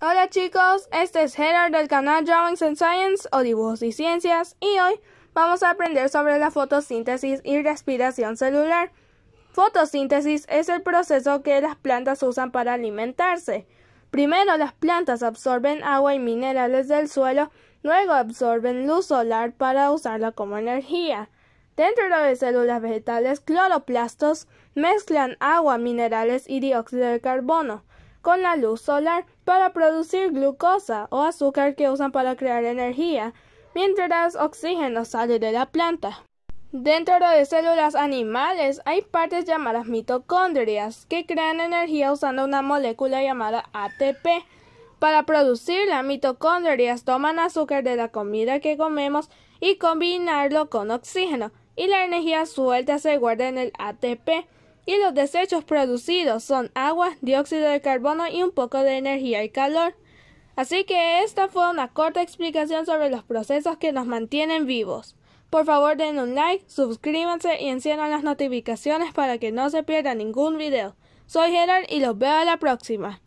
Hola chicos, este es Gerard del canal Drawings and Science o Dibujos y Ciencias y hoy vamos a aprender sobre la fotosíntesis y respiración celular. Fotosíntesis es el proceso que las plantas usan para alimentarse. Primero las plantas absorben agua y minerales del suelo, luego absorben luz solar para usarla como energía. Dentro de células vegetales, cloroplastos mezclan agua, minerales y dióxido de carbono con la luz solar para producir glucosa o azúcar que usan para crear energía, mientras oxígeno sale de la planta. Dentro de células animales hay partes llamadas mitocondrias que crean energía usando una molécula llamada ATP. Para producirla, mitocondrias toman azúcar de la comida que comemos y combinarlo con oxígeno, y la energía suelta se guarda en el ATP y los desechos producidos son agua, dióxido de carbono y un poco de energía y calor. Así que esta fue una corta explicación sobre los procesos que nos mantienen vivos. Por favor den un like, suscríbanse y enciendan las notificaciones para que no se pierda ningún video. Soy Gerard y los veo a la próxima.